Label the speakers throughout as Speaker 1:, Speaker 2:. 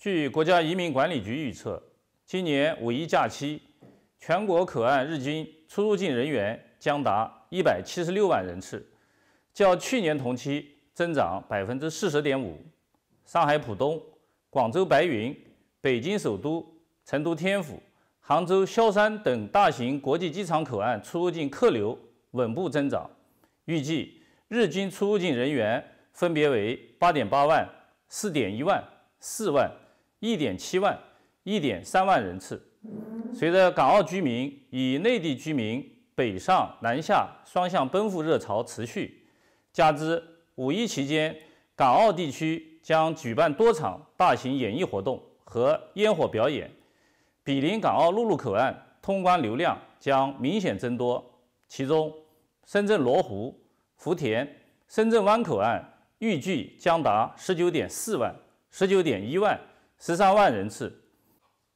Speaker 1: 据国家移民管理局预测，今年五一假期，全国口岸日均出入境人员将达一百七十六万人次，较去年同期增长百分之四十点五。上海浦东、广州白云、北京首都、成都天府、杭州萧山等大型国际机场口岸出入境客流稳步增长，预计日均出入境人员分别为八点八万、四点一万、四万。一点七万、一点三万人次。随着港澳居民与内地居民北上南下双向奔赴热潮持续，加之五一期间，港澳地区将举办多场大型演艺活动和烟火表演，毗邻港澳陆路口岸通关流量将明显增多。其中，深圳罗湖、福田、深圳湾口岸预计将达十九点四万、十九点一万。十三万人次，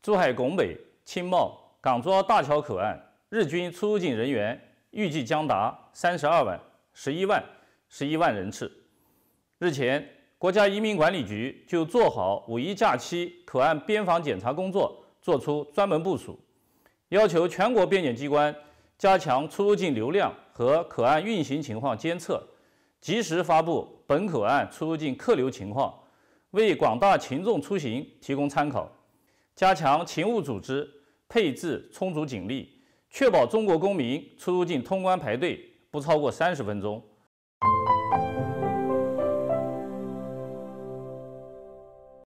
Speaker 1: 珠海拱北、清茂、港珠澳大桥口岸日均出入境人员预计将达三十二万、十一万、十一万人次。日前，国家移民管理局就做好五一假期口岸边防检查工作作出专门部署，要求全国边检机关加强出入境流量和口岸运行情况监测，及时发布本口岸出入境客流情况。为广大群众出行提供参考，加强勤务组织，配置充足警力，确保中国公民出入境通关排队不超过三十分钟。